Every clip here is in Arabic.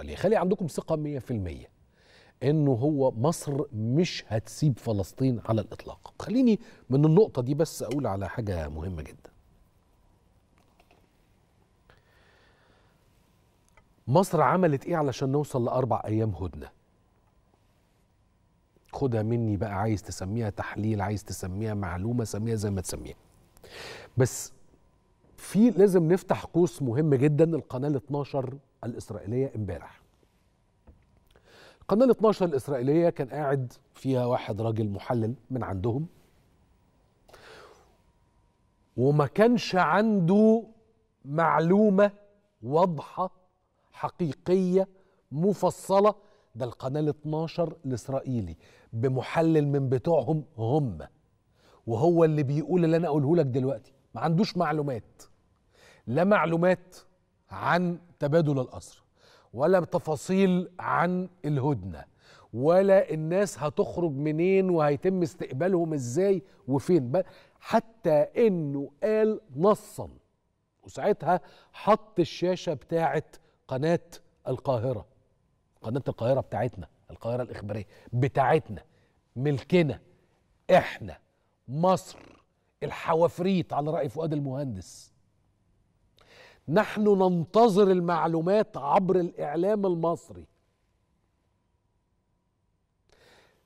اللي يخلي عندكم ثقة 100% انه هو مصر مش هتسيب فلسطين على الاطلاق خليني من النقطة دي بس اقول على حاجة مهمة جدا مصر عملت ايه علشان نوصل لاربع ايام هدنه خدها مني بقى عايز تسميها تحليل عايز تسميها معلومه سميها زي ما تسميها بس في لازم نفتح قوس مهم جدا القناه ال 12 الاسرائيليه امبارح القناه ال 12 الاسرائيليه كان قاعد فيها واحد راجل محلل من عندهم وما كانش عنده معلومه واضحه حقيقيه مفصله ده القناه ال 12 الاسرائيلي بمحلل من بتوعهم هم وهو اللي بيقول اللي انا اقوله لك دلوقتي ما عندوش معلومات لا معلومات عن تبادل الأسرى ولا تفاصيل عن الهدنه ولا الناس هتخرج منين وهيتم استقبالهم ازاي وفين حتى انه قال نصا وساعتها حط الشاشه بتاعه قناه القاهره قناه القاهره بتاعتنا القاهره الاخباريه بتاعتنا ملكنا احنا مصر الحوافريت على راي فؤاد المهندس نحن ننتظر المعلومات عبر الإعلام المصري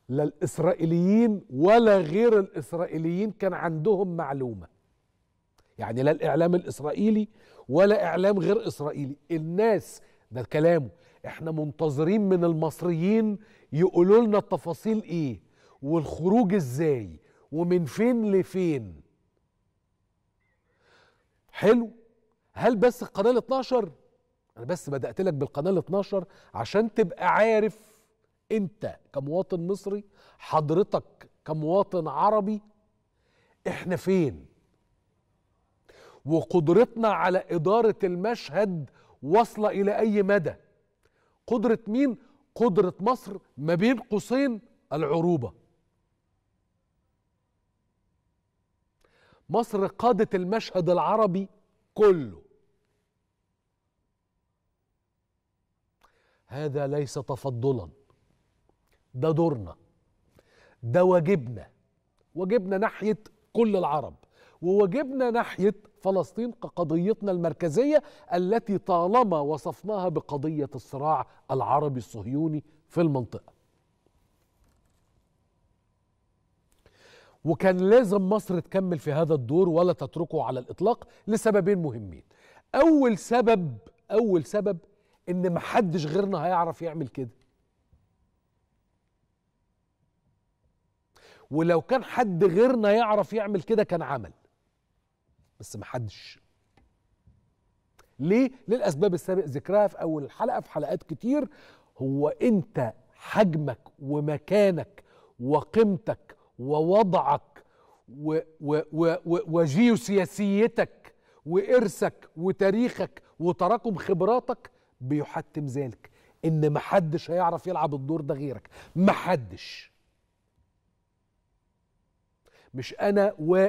لا الإسرائيليين ولا غير الإسرائيليين كان عندهم معلومة يعني لا الإعلام الإسرائيلي ولا إعلام غير إسرائيلي الناس ده كلامه احنا منتظرين من المصريين يقولوا لنا التفاصيل ايه والخروج ازاي ومن فين لفين حلو هل بس القناه ال 12 انا بس بدات لك بالقناه ال 12 عشان تبقى عارف انت كمواطن مصري حضرتك كمواطن عربي احنا فين وقدرتنا على اداره المشهد واصله الى اي مدى قدره مين قدره مصر ما بين قوسين العروبه مصر قادت المشهد العربي كله هذا ليس تفضلا ده دورنا ده واجبنا واجبنا ناحيه كل العرب وواجبنا ناحيه فلسطين كقضيتنا المركزيه التي طالما وصفناها بقضيه الصراع العربي الصهيوني في المنطقه وكان لازم مصر تكمل في هذا الدور ولا تتركه على الاطلاق لسببين مهمين اول سبب اول سبب ان محدش غيرنا هيعرف يعمل كده ولو كان حد غيرنا يعرف يعمل كده كان عمل بس محدش ليه للاسباب السابق ذكرها في اول الحلقه في حلقات كتير هو انت حجمك ومكانك وقيمتك ووضعك وجيوسياسيتك وارثك وتاريخك وتراكم خبراتك بيحتم ذلك ان محدش هيعرف يلعب الدور ده غيرك محدش مش انا و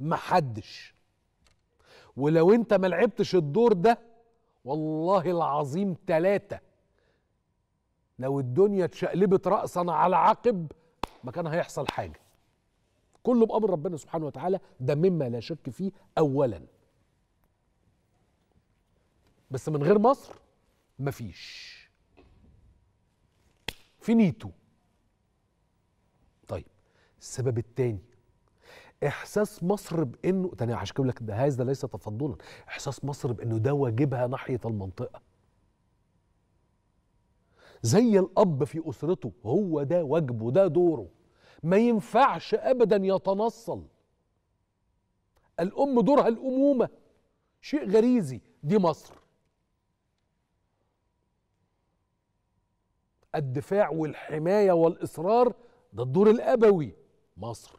محدش ولو انت ما لعبتش الدور ده والله العظيم تلاتة لو الدنيا اتشقلبت رأسا على عقب ما كان هيحصل حاجة كله بأمر ربنا سبحانه وتعالى ده مما لا شك فيه أولاً بس من غير مصر مفيش في نيتو طيب السبب الثاني احساس مصر بانه تاني هشكب لك ده هذا ليس تفضلا احساس مصر بانه ده واجبها ناحيه المنطقه زي الاب في اسرته هو ده واجبه ده دوره ما ينفعش ابدا يتنصل الام دورها الامومه شيء غريزي دي مصر الدفاع والحمايه والاصرار ده الدور الابوي مصر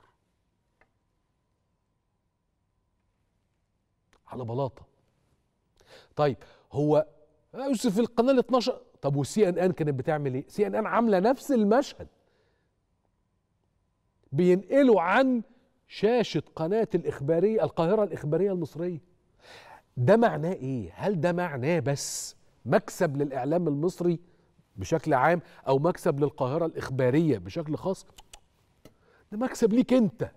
على بلاطه طيب هو يوسف القناه الـ 12 طب وسي ان ان كانت بتعمل ايه؟ سي ان ان عامله نفس المشهد بينقلوا عن شاشه قناه الاخباريه القاهره الاخباريه المصريه ده معناه ايه؟ هل ده معناه بس مكسب للاعلام المصري؟ بشكل عام او مكسب للقاهره الاخباريه بشكل خاص ده مكسب ليك انت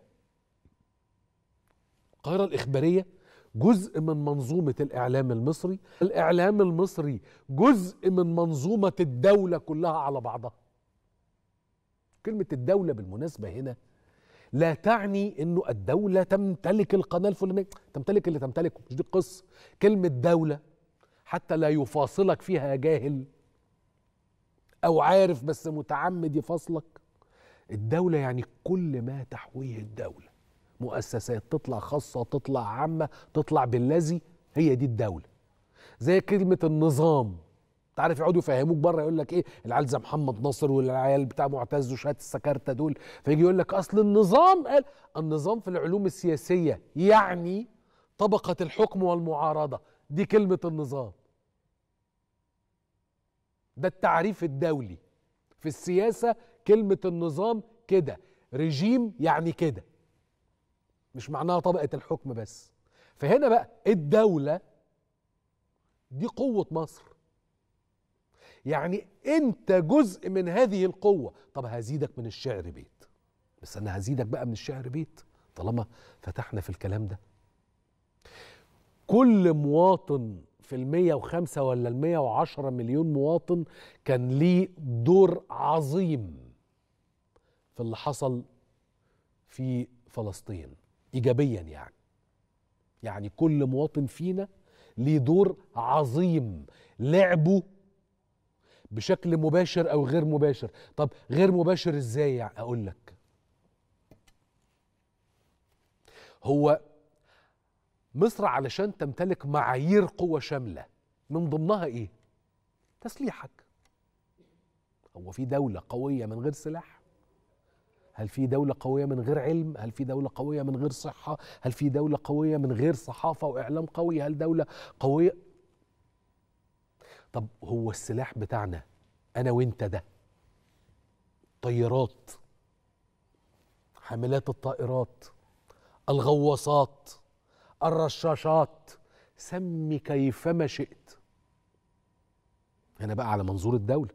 القاهره الاخباريه جزء من منظومه الاعلام المصري الاعلام المصري جزء من منظومه الدوله كلها على بعضها كلمه الدوله بالمناسبه هنا لا تعني انه الدوله تمتلك القناه الفلانيه تمتلك اللي تمتلكه مش دي القصه كلمه دوله حتى لا يفاصلك فيها جاهل او عارف بس متعمد يفصلك الدولة يعني كل ما تحويه الدولة مؤسسات تطلع خاصة تطلع عامة تطلع بالذي هي دي الدولة زي كلمة النظام عارف يقعدوا يفهموك بره يقول لك ايه العيال زي محمد ناصر والعيال بتاع معتز وشهاده السكرته دول فيجي يقول لك اصل النظام قال النظام في العلوم السياسيه يعني طبقه الحكم والمعارضه دي كلمه النظام ده التعريف الدولي في السياسة كلمة النظام كده رجيم يعني كده مش معناها طبقة الحكم بس فهنا بقى الدولة دي قوة مصر يعني انت جزء من هذه القوة طب هزيدك من الشعر بيت بس انا هزيدك بقى من الشعر بيت طالما فتحنا في الكلام ده كل مواطن في ال 105 ولا ال 110 مليون مواطن كان ليه دور عظيم في اللي حصل في فلسطين ايجابيا يعني يعني كل مواطن فينا ليه دور عظيم لعبه بشكل مباشر او غير مباشر طب غير مباشر ازاي يعني اقول لك هو مصر علشان تمتلك معايير قوة شاملة من ضمنها إيه؟ تسليحك هو في دولة قوية من غير سلاح؟ هل في دولة قوية من غير علم؟ هل في دولة قوية من غير صحة؟ هل في دولة قوية من غير صحافة وإعلام قوي؟ هل دولة قوية؟ طب هو السلاح بتاعنا أنا وأنت ده طيارات حاملات الطائرات الغواصات الرشاشات سمي كيفما شئت هنا بقى على منظور الدولة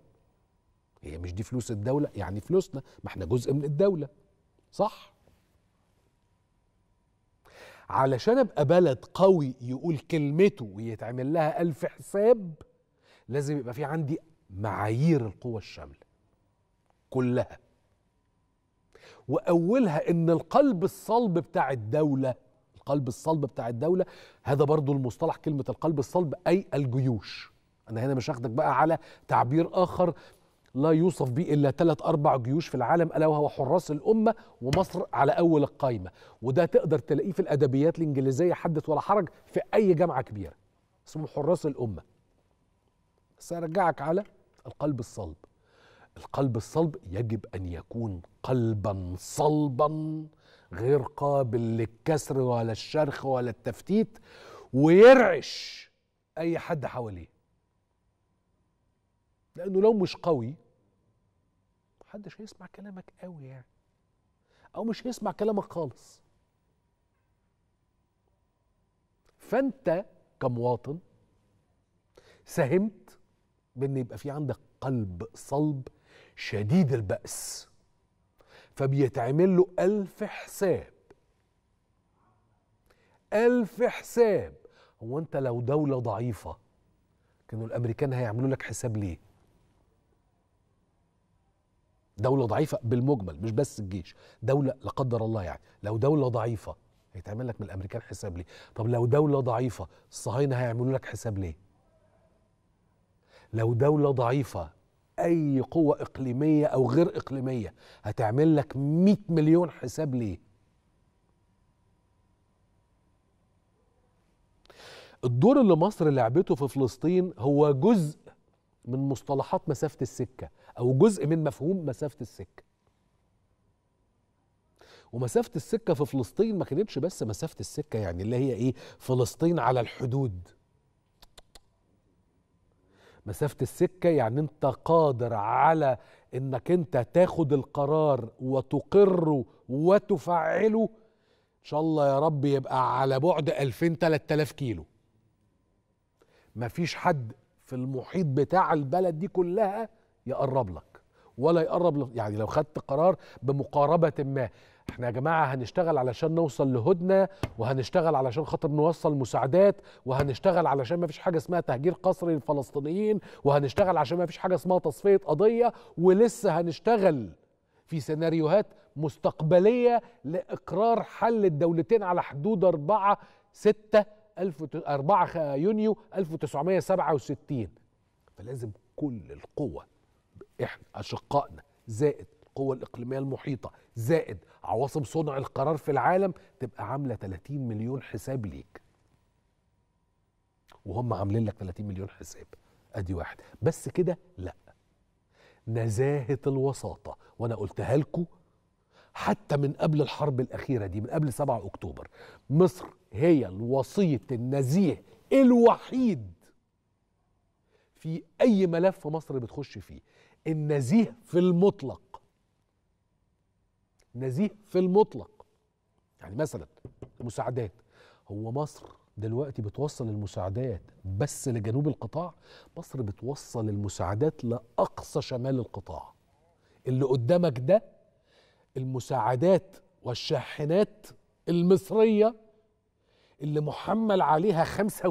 هي مش دي فلوس الدولة يعني فلوسنا ما احنا جزء من الدولة صح علشان ابقى بلد قوي يقول كلمته ويتعمل لها ألف حساب لازم يبقى في عندي معايير القوة الشاملة كلها وأولها إن القلب الصلب بتاع الدولة القلب الصلب بتاع الدولة هذا برضو المصطلح كلمة القلب الصلب أي الجيوش أنا هنا مش هاخدك بقى على تعبير آخر لا يوصف به إلا ثلاث أربع جيوش في العالم ألا وهو حراس الأمة ومصر على أول القايمة وده تقدر تلاقيه في الأدبيات الإنجليزية حدث ولا حرج في أي جامعة كبيرة اسمه حراس الأمة سأرجعك على القلب الصلب القلب الصلب يجب أن يكون قلبا صلبا غير قابل للكسر ولا الشرخ ولا التفتيت ويرعش أي حد حواليه لأنه لو مش قوي محدش هيسمع كلامك قوي يعني أو مش هيسمع كلامك خالص فأنت كمواطن ساهمت بأن يبقى في عندك قلب صلب شديد البأس فبيتعمل له ألف حساب ألف حساب هو أنت لو دولة ضعيفة كانوا الأمريكان هيعملوا لك حساب ليه دولة ضعيفة بالمجمل مش بس الجيش دولة لا قدر الله يعني لو دولة ضعيفة هيتعمل لك من الأمريكان حساب ليه طب لو دولة ضعيفة الصهاينة هيعملوا لك حساب ليه لو دولة ضعيفة اي قوه اقليميه او غير اقليميه هتعمل لك 100 مليون حساب ليه الدور اللي مصر لعبته في فلسطين هو جزء من مصطلحات مسافه السكه او جزء من مفهوم مسافه السكه ومسافه السكه في فلسطين ما كانتش بس مسافه السكه يعني اللي هي ايه فلسطين على الحدود مسافه السكه يعني انت قادر على انك انت تاخد القرار وتقره وتفعله ان شاء الله يا رب يبقى على بعد 2000 3000 كيلو مفيش حد في المحيط بتاع البلد دي كلها يقرب لك ولا يقرب لك يعني لو خدت قرار بمقاربه ما احنا يا جماعه هنشتغل علشان نوصل لهدنه وهنشتغل علشان خاطر نوصل مساعدات وهنشتغل علشان ما فيش حاجه اسمها تهجير قسري للفلسطينيين وهنشتغل عشان ما فيش حاجه اسمها تصفيه قضيه ولسه هنشتغل في سيناريوهات مستقبليه لاقرار حل الدولتين على حدود 4 6 4 يونيو 1967 فلازم كل القوه احنا اشقائنا زائد القوى الاقليميه المحيطه زائد عواصم صنع القرار في العالم تبقى عامله 30 مليون حساب ليك وهم عاملين لك 30 مليون حساب ادي واحد بس كده لا نزاهه الوساطه وانا قلتها لكم حتى من قبل الحرب الاخيره دي من قبل 7 اكتوبر مصر هي الوسيط النزيه الوحيد في اي ملف مصر بتخش فيه النزيه في المطلق نزيه في المطلق يعني مثلا مساعدات هو مصر دلوقتي بتوصل المساعدات بس لجنوب القطاع مصر بتوصل المساعدات لأقصى شمال القطاع اللي قدامك ده المساعدات والشاحنات المصرية اللي محمل عليها 85%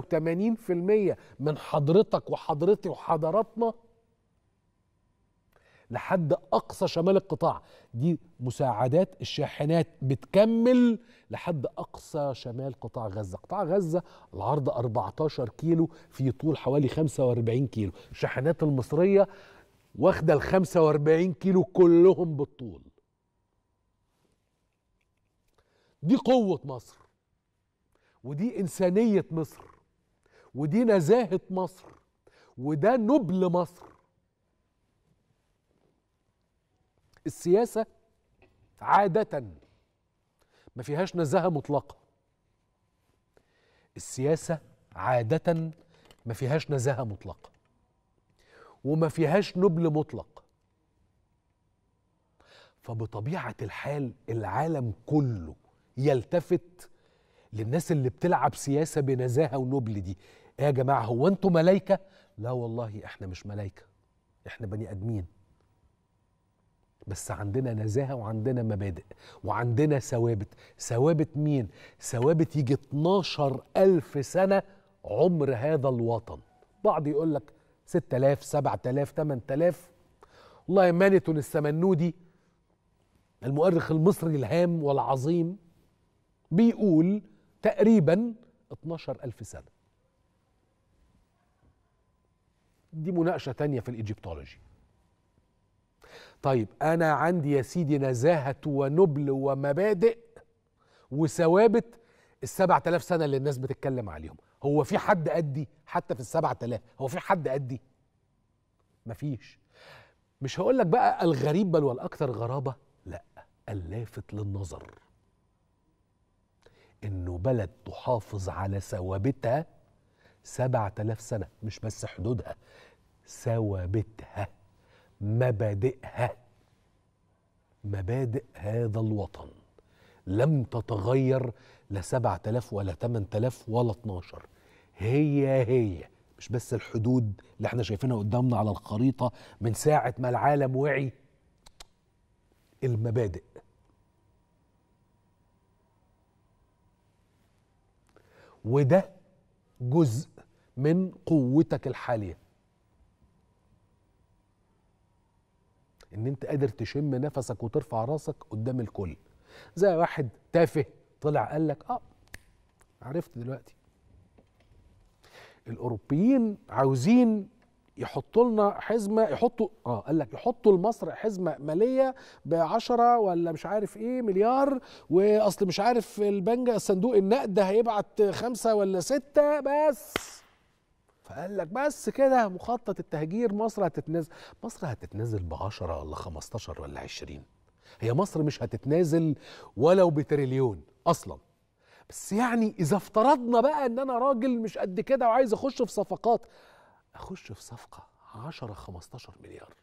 من حضرتك وحضرتي وحضراتنا لحد اقصى شمال القطاع دي مساعدات الشاحنات بتكمل لحد اقصى شمال قطاع غزه قطاع غزه العرض 14 كيلو في طول حوالي 45 كيلو الشاحنات المصريه واخده ال 45 كيلو كلهم بالطول دي قوه مصر ودي انسانيه مصر ودي نزاهه مصر وده نبل مصر السياسة عادة ما فيهاش نزاهة مطلقة السياسة عادة ما فيهاش نزاهة مطلقة وما فيهاش نبل مطلق فبطبيعة الحال العالم كله يلتفت للناس اللي بتلعب سياسة بنزاهة ونبل دي إيه يا جماعة هو انتوا ملايكة لا والله احنا مش ملايكة احنا بني ادمين بس عندنا نزاهة وعندنا مبادئ وعندنا ثوابت ثوابت مين؟ ثوابت يجي 12 ألف سنة عمر هذا الوطن بعض يقول لك 6000 7000 8000 والله مانتون السمنودي المؤرخ المصري الهام والعظيم بيقول تقريبا 12000 سنة دي مناقشة تانية في الإيجيبتولوجي طيب انا عندي يا سيدي نزاهه ونبل ومبادئ وثوابت ال 7000 سنه اللي الناس بتتكلم عليهم هو في حد قدي حتى في ال 7000 هو في حد قدي مفيش مش هقول لك بقى الغريب بل والأكثر غرابة لا اللافت للنظر إنه بلد تحافظ على ثوابتها 7000 سنة مش بس حدودها ثوابتها مبادئها مبادئ هذا الوطن لم تتغير لا 7000 ولا 8000 ولا 12 هي هي مش بس الحدود اللي احنا شايفينها قدامنا على الخريطة من ساعة ما العالم وعي المبادئ وده جزء من قوتك الحالية ان انت قادر تشم نفسك وترفع راسك قدام الكل زي واحد تافه طلع قال لك اه عرفت دلوقتي الاوروبيين عاوزين يحطوا لنا حزمه يحطوا اه قال لك يحطوا لمصر حزمه ماليه ب 10 ولا مش عارف ايه مليار واصل مش عارف البنك صندوق النقد هيبعت خمسه ولا سته بس فقال لك بس كده مخطط التهجير مصر هتتنزل مصر هتتنزل ب 10 ولا 15 ولا 20 هي مصر مش هتتنازل ولو بتريليون اصلا بس يعني اذا افترضنا بقى ان انا راجل مش قد كده وعايز اخش في صفقات اخش في صفقه 10 15 مليار